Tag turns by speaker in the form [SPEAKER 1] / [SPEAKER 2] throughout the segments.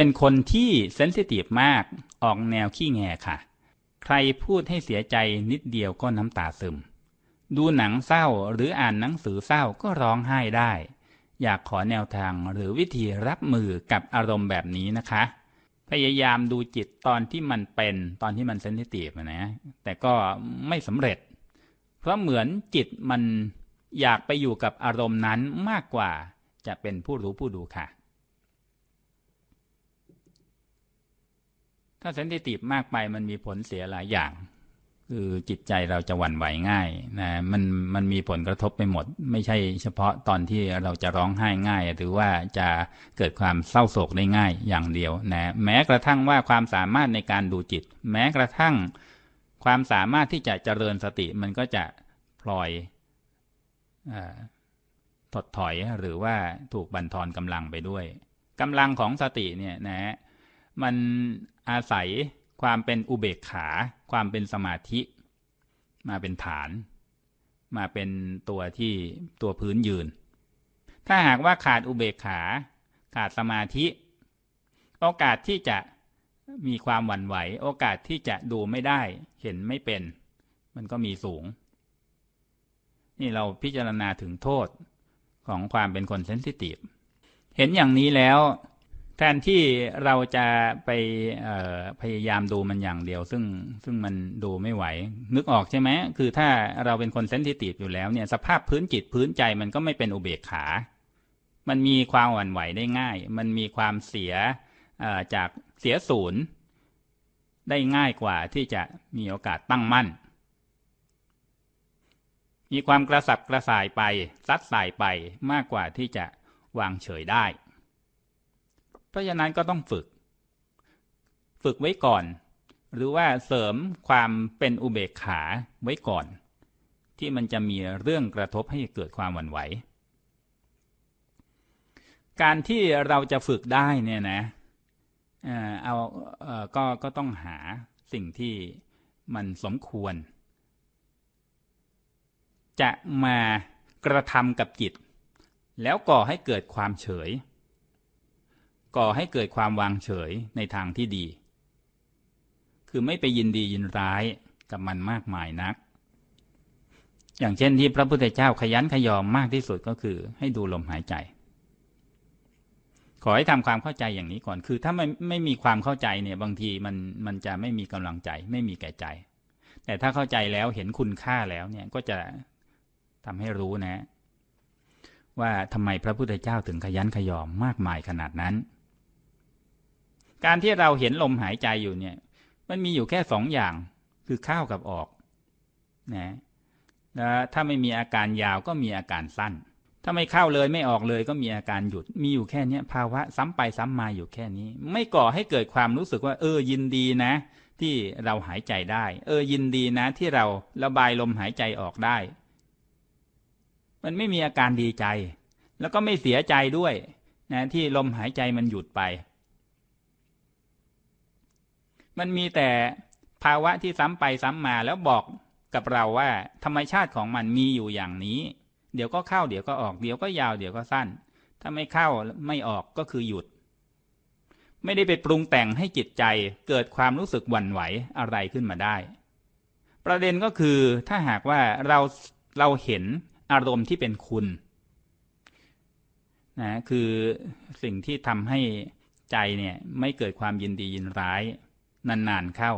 [SPEAKER 1] เป็นคนที่เซนซิทีฟมากออกแนวขี้แงค่ะ ใครพูดให้เสียใจนิดเดียวก็น้ำตาซึม ดูหนังเศร้าหรืออ่านหนังสือเศร้าก็ร้องไห้ได้ อยากขอแนวทางหรือวิธีรับมือกับอารมณ์แบบนี้นะคะ พยายามดูจิตตอนที่มันเป็นตอนที่มันเซนซิทีฟนะ แต่ก็ไม่สำเร็จ เพราะเหมือนจิตมันอยากไปอยู่กับอารมณ์นั้นมากกว่าจะเป็นผู้รู้ผู้ดูค่ะถ้าเซนซิทีฟมากไปมันมีผลเสียหลายอย่าง คือจิตใจเราจะหวั่นไหวง่ายนะมันมันมีผลกระทบไปหมด ไม่ใช่เฉพาะตอนที่เราจะร้องไห้ ง่าย หรือว่าจะเกิดความเศร้าโศกได้ ง่าย อย่างเดียวนะแม้กระทั่งว่าความสามารถในการดูจิต แม้กระทั่ง ความสามารถที่จะเจริญสติมันก็จะพลอยถดถอยหรือว่าถูกบั่นทอนกำลังไปด้วยกำลังของสติเนี่ยนะมันอาศัยความเป็นอุเบกขา ความเป็นสมาธิ มาเป็นฐาน มาเป็นตัวที่ตัวพื้นยืน ถ้าหากว่าขาดอุเบกขา ขาดสมาธิ โอกาสที่จะมีความหวั่นไหว โอกาสที่จะดูไม่ได้เห็นไม่เป็น มันก็มีสูง นี่เราพิจารณาถึงโทษของความเป็นคนเซนซิทีฟเห็นอย่างนี้แล้วแทนที่เราจะไปพยายามดูมันอย่างเดียวซึ่งซึ่งมันดูไม่ไหวนึกออกใช่ไหมคือถ้าเราเป็นคนเซนซิทีฟอยู่แล้วเนี่ยสภาพพื้นจิตพื้นใจมันก็ไม่เป็นอุเบกขา มันมีความหวั่นไหวได้ง่าย มันมีความเสียจากเสียศูนย์ได้ง่ายกว่าที่จะมีโอกาสตั้งมั่น มีความกระสับกระส่ายไปซัดสายไปมากกว่าที่จะวางเฉยได้เพราะฉะนั้นก็ต้องฝึกฝึกไว้ก่อน หรือว่าเสริมความเป็นอุเบกขาไว้ก่อน ที่มันจะมีเรื่องกระทบให้เกิดความหวั่นไหวการที่เราจะฝึกได้เนี่ยนะเอาก็ก็ต้องหาสิ่งที่มันสมควร จะมากระทำกับจิตแล้วก่อให้เกิดความเฉย่อให้เกิดความวางเฉยในทางที่ดี คือไม่ไปยินดียินร้ายกับมันมากมายนัก อย่างเช่นที่พระพุทธเจ้าขยันขยอมมากที่สุดก็คือ ให้ดูลมหายใจ ขอให้ทำความเข้าใจอย่างนี้ก่อน คือ ถ้าไม่ไม่มีความเข้าใจเนี่ยบางทีมันมันจะไม่มีกำลังใจไม่มีแก่ใจ แต่ถ้าเข้าใจแล้วเห็นคุณค่าแล้วเนี่ยก็จะทำให้รู้นะ ว่าทำไมพระพุทธเจ้าถึงขยันขยอมมากมายขนาดนั้นการที่เราเห็นลมหายใจอยู่เนี่ยมันมีอยู่แค่สองอย่างคือเข้ากับออกนะแล้วถ้าไม่มีอาการยาวก็มีอาการสั้น ถ้าไม่เข้าเลยไม่ออกเลยก็มีอาการหยุดมีอยู่แค่นี้ภาวะซ้ำไปซ้ำมาอยู่แค่นี้ ไม่ก่อให้เกิดความรู้สึกว่าเออยินดีนะ ที่เราหายใจได้ เออยินดีนะที่เราระบายลมหายใจออกได้ มันไม่มีอาการดีใจ แล้วก็ไม่เสียใจด้วยนะที่ลมหายใจมันหยุดไปมันมีแต่ภาวะที่ซ้ำไปซ้ำมาแล้วบอกกับเราว่า ธรรมชาติของมันมีอยู่อย่างนี้ เดี๋ยวก็เข้าเดี๋ยวก็ออกเดี๋ยวก็ยาวเดี๋ยวก็สั้น ถ้าไม่เข้าไม่ออกก็คือหยุด ไม่ได้ไป ปรุงแต่งให้จิตใจเกิดความรู้สึกหวั่นไหวอะไรขึ้นมาได้ ประเด็นก็คือถ้าหากว่าเราเราเห็นอารมณ์ที่เป็นคุณนะคือสิ่งที่ทำให้ใจเนี่ยไม่เกิดความยินดียินร้ายนานๆเข้า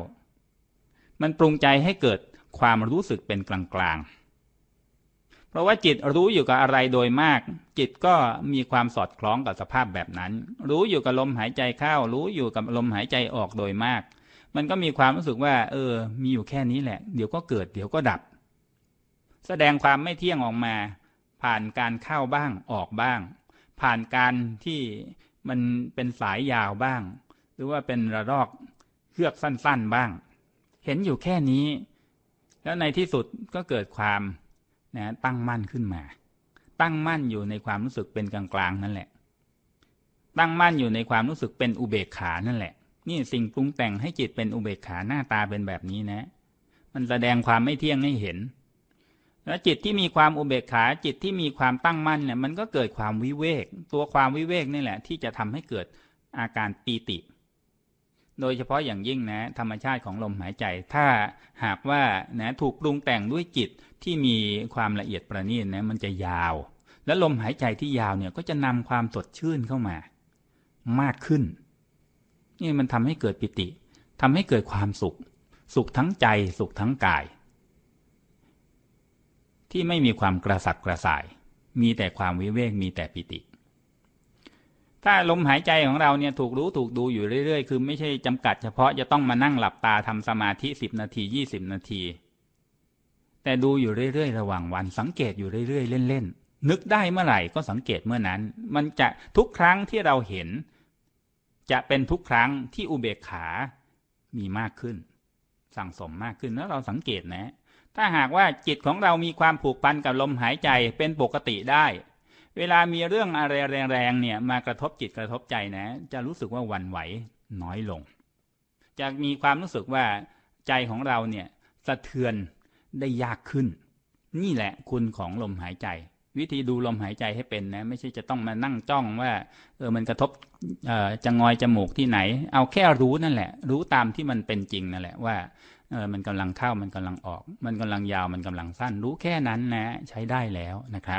[SPEAKER 1] มันปรุงใจให้เกิดความรู้สึกเป็นกลางๆ เพราะว่าจิตรู้อยู่กับอะไรโดยมาก จิตก็มีความสอดคล้องกับสภาพแบบนั้น รู้อยู่กับลมหายใจเข้า รู้อยู่กับลมหายใจออกโดยมาก มันก็มีความรู้สึกว่า เออ มีอยู่แค่นี้แหละ เดี๋ยวก็เกิด เดี๋ยวก็ดับ แสดงความไม่เที่ยงออกมา ผ่านการเข้าบ้าง ออกบ้าง ผ่านการที่มันเป็นสายยาวบ้าง หรือว่าเป็นระลอกเลือก สั้น ๆบ้าง เห็นอยู่แค่นี้ แล้วในที่สุดก็เกิดความ นะ ตั้งมั่นขึ้นมา ตั้งมั่นอยู่ในความรู้สึกเป็นกลางๆ นั่นแหละ ตั้งมั่นอยู่ในความรู้สึกเป็นอุเบกขานั่นแหละ นี่สิ่งปรุงแต่งให้จิตเป็นอุเบกขาหน้า ตาเป็นแบบนี้นะ มันแสดงความไม่เที่ยงให้เห็น แล้วจิตที่มีความอุเบกขา จิตที่มีความตั้งมั่นเนี่ย มันก็เกิดความวิเวก ตัวความวิเวกนี่แหละ ที่จะทำให้เกิดอาการปีติโดยเฉพาะอย่างยิ่งนะธรรมชาติของลมหายใจถ้าหากว่านะถูกปรุงแต่งด้วยจิต ที่มีความละเอียดประณีตนะมันจะยาว และลมหายใจที่ยาวเนี่ยก็จะนำความสดชื่นเข้ามา มากขึ้นนี่มันทำให้เกิดปิติ ทำให้เกิดความสุข สุขทั้งใจสุขทั้งกาย ที่ไม่มีความกระสับกระส่าย มีแต่ความวิเวกมีแต่ปิติถ้าลมหายใจของเราเนี่ยถูกรู้ถูกดูอยู่เรื่อยๆ คือไม่ใช่จำกัดเฉพาะจะต้องมานั่งหลับตาทำสมาธิสิบนาทียี่สิบนาที แต่ดูอยู่เรื่อยๆ ระหว่างวัน สังเกตอยู่เรื่อยๆ เล่นๆ นึกได้เมื่อไหร่ก็สังเกตเมื่อนั้น มันจะทุกครั้งที่เราเห็น จะเป็นทุกครั้งที่อุเบกขา มีมากขึ้นสั่งสมมากขึ้นแล้วเราสังเกตนะ ถ้าหากว่าจิตของเรามีความผูกพันกับลมหายใจเป็นปกติได้เวลามีเรื่องอะไรแรงๆเนี่ยมากระทบจิตกระทบใจนะ จะรู้สึกว่าวันไหวน้อยลงจะมีความรู้สึกว่าใจของเรา เนี่ยสะเทือนได้ยากขึ้น นี่แหละคุณของลมหายใจ วิธีดูลมหายใจให้เป็นนะไม่ใช่จะต้องมานั่งจ้องว่าเออมันกระทบจะงอยจมูกที่ไหน เอาแค่รู้นั่นแหละ รู้ตามที่มันเป็นจริงนั่นแหละว่าเออมันกำลังเข้ามันกำลังออก มันกำลังยาวมันกำลังสั้นรู้แค่นั้นนะใช้ได้แล้วนะครับ